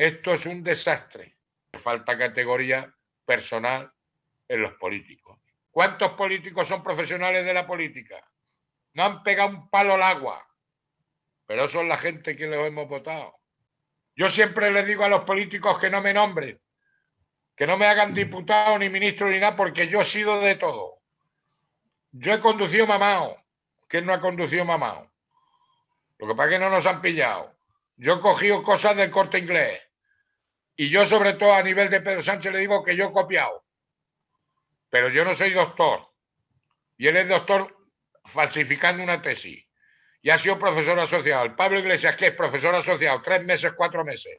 Esto es un desastre. Falta categoría personal en los políticos. ¿Cuántos políticos son profesionales de la política? No han pegado un palo al agua, pero son la gente que los hemos votado. Yo siempre les digo a los políticos que no me nombren, que no me hagan diputado ni ministro ni nada, porque yo he sido de todo. Yo he conducido mamao. ¿Quién no ha conducido mamao? Lo que pasa es que no nos han pillado. Yo he cogido cosas del corte inglés. Y yo, sobre todo a nivel de Pedro Sánchez, le digo que yo he copiado. Pero yo no soy doctor. Y él es doctor falsificando una tesis. Y ha sido profesor asociado. Pablo Iglesias, que es profesor asociado, tres meses, cuatro meses.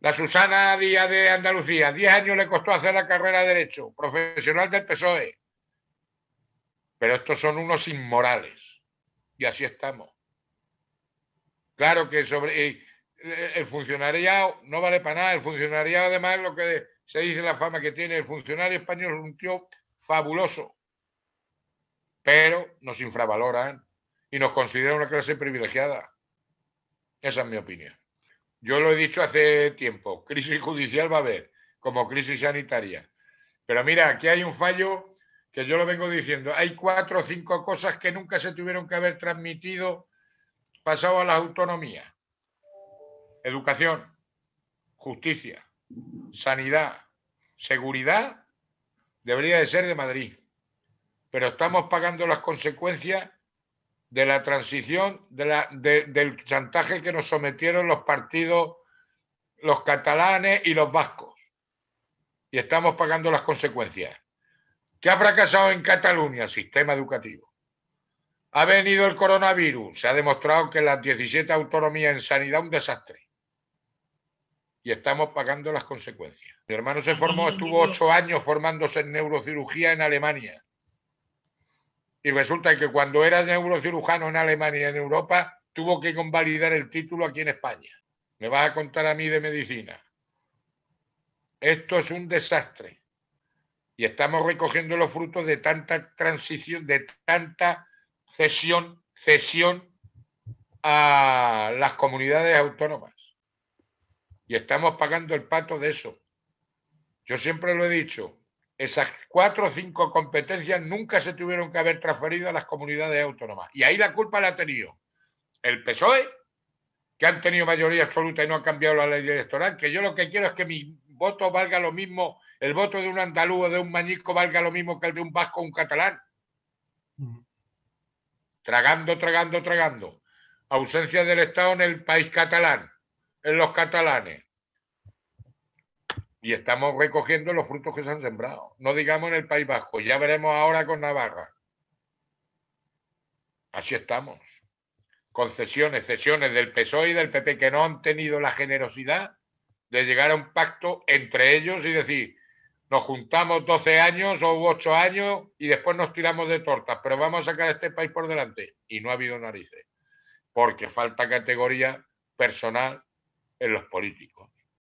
La Susana Díaz de Andalucía, diez años le costó hacer la carrera de Derecho, profesional del PSOE. Pero estos son unos inmorales. Y así estamos. Claro que sobre. Eh, eh, el funcionariado no vale para nada. El funcionariado, además, lo que se dice la fama que tiene, el funcionario español es un tío fabuloso, pero nos infravaloran y nos consideran una clase privilegiada. Esa es mi opinión. Yo lo he dicho hace tiempo, crisis judicial va a haber, como crisis sanitaria. Pero mira, aquí hay un fallo que yo lo vengo diciendo. Hay cuatro o cinco cosas que nunca se tuvieron que haber transmitido pasado a las autonomías educación, justicia, sanidad, seguridad, debería de ser de Madrid. Pero estamos pagando las consecuencias de la transición, del chantaje que nos sometieron los partidos, los catalanes y los vascos. Y estamos pagando las consecuencias. ¿Qué ha fracasado en Cataluña? El sistema educativo. Ha venido el coronavirus. Se ha demostrado que las 17 autonomías en sanidad un desastre y estamos pagando las consecuencias. Mi hermano se formó, estuvo ocho años formándose en neurocirugía en Alemania. Y resulta que cuando era neurocirujano en Alemania y en Europa, tuvo que convalidar el título aquí en España. Me vas a contar a mí de medicina. Esto es un desastre. Y estamos recogiendo los frutos de tanta transición, de tanta cesión, cesión a las comunidades autónomas y estamos pagando el pato de eso. Yo siempre lo he dicho, esas cuatro o cinco competencias nunca se tuvieron que haber transferido a las comunidades autónomas. Y ahí la culpa la ha tenido el PSOE, que han tenido mayoría absoluta y no han cambiado la ley electoral, que yo lo que quiero es que mi voto valga lo mismo, el voto de un andaluz o de un mañico valga lo mismo que el de un vasco o un catalán. Mm. Tragando, tragando, tragando. Ausencia del Estado en el país catalán en los catalanes. Y estamos recogiendo los frutos que se han sembrado. No digamos en el País Vasco, ya veremos ahora con Navarra. Así estamos. Concesiones, cesiones del PSOE y del PP que no han tenido la generosidad de llegar a un pacto entre ellos y decir, nos juntamos 12 años o 8 años y después nos tiramos de tortas, pero vamos a sacar a este país por delante. Y no ha habido narices, porque falta categoría personal en los políticos.